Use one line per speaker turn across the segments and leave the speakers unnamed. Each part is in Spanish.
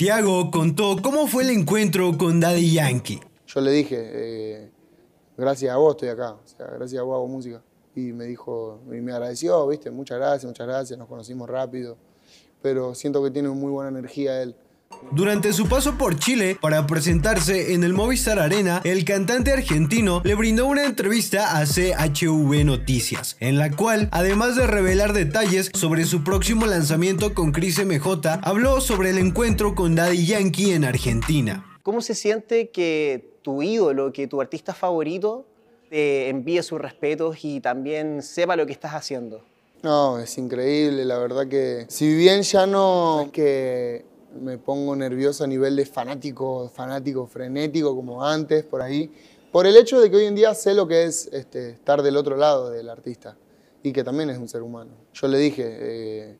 Tiago contó cómo fue el encuentro con Daddy Yankee.
Yo le dije, eh, gracias a vos estoy acá, o sea, gracias a vos hago música. Y me dijo, y me agradeció, viste, muchas gracias, muchas gracias, nos conocimos rápido. Pero siento que tiene muy buena energía él.
Durante su paso por Chile para presentarse en el Movistar Arena, el cantante argentino le brindó una entrevista a CHV Noticias, en la cual, además de revelar detalles sobre su próximo lanzamiento con Chris MJ, habló sobre el encuentro con Daddy Yankee en Argentina. ¿Cómo se siente que tu ídolo, que tu artista favorito, te envíe sus respetos y también sepa lo que estás haciendo?
No, es increíble, la verdad que si bien ya no que me pongo nervioso a nivel de fanático, fanático frenético como antes, por ahí, por el hecho de que hoy en día sé lo que es este, estar del otro lado del artista y que también es un ser humano. Yo le dije, eh,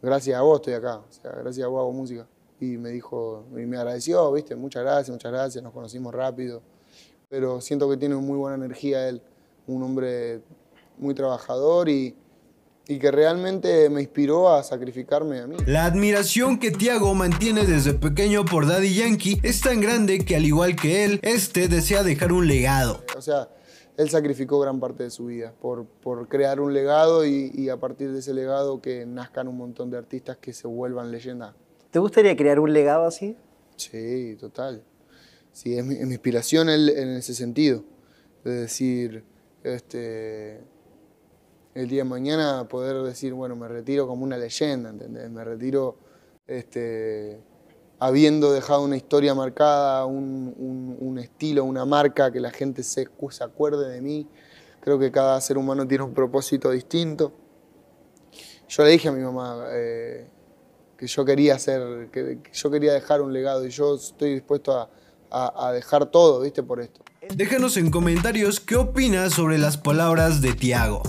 gracias a vos estoy acá, o sea, gracias a vos hago música. Y me dijo, y me agradeció, viste, muchas gracias, muchas gracias, nos conocimos rápido. Pero siento que tiene muy buena energía él, un hombre muy trabajador y y que realmente me inspiró a sacrificarme a mí.
La admiración que Tiago mantiene desde pequeño por Daddy Yankee es tan grande que al igual que él, este desea dejar un legado.
O sea, él sacrificó gran parte de su vida por, por crear un legado y, a partir de ese legado que nazcan un montón de artistas que se vuelvan leyendas. ¿Te gustaría crear un legado así? Sí, total. Sí, es mi, inspiración en, en ese sentido. De decir, este, el día de mañana poder decir, bueno, me retiro como una leyenda, ¿entendés? Me retiro este, habiendo dejado una historia marcada, un, estilo, una marca, que la gente se, acuerde de mí. Creo que cada ser humano tiene un propósito distinto. Yo le dije a mi mamá eh, que yo quería hacer, que, yo quería dejar un legado y yo estoy dispuesto a, a dejar todo, ¿viste? Por esto.
Déjanos en comentarios qué opinas sobre las palabras de Tiago.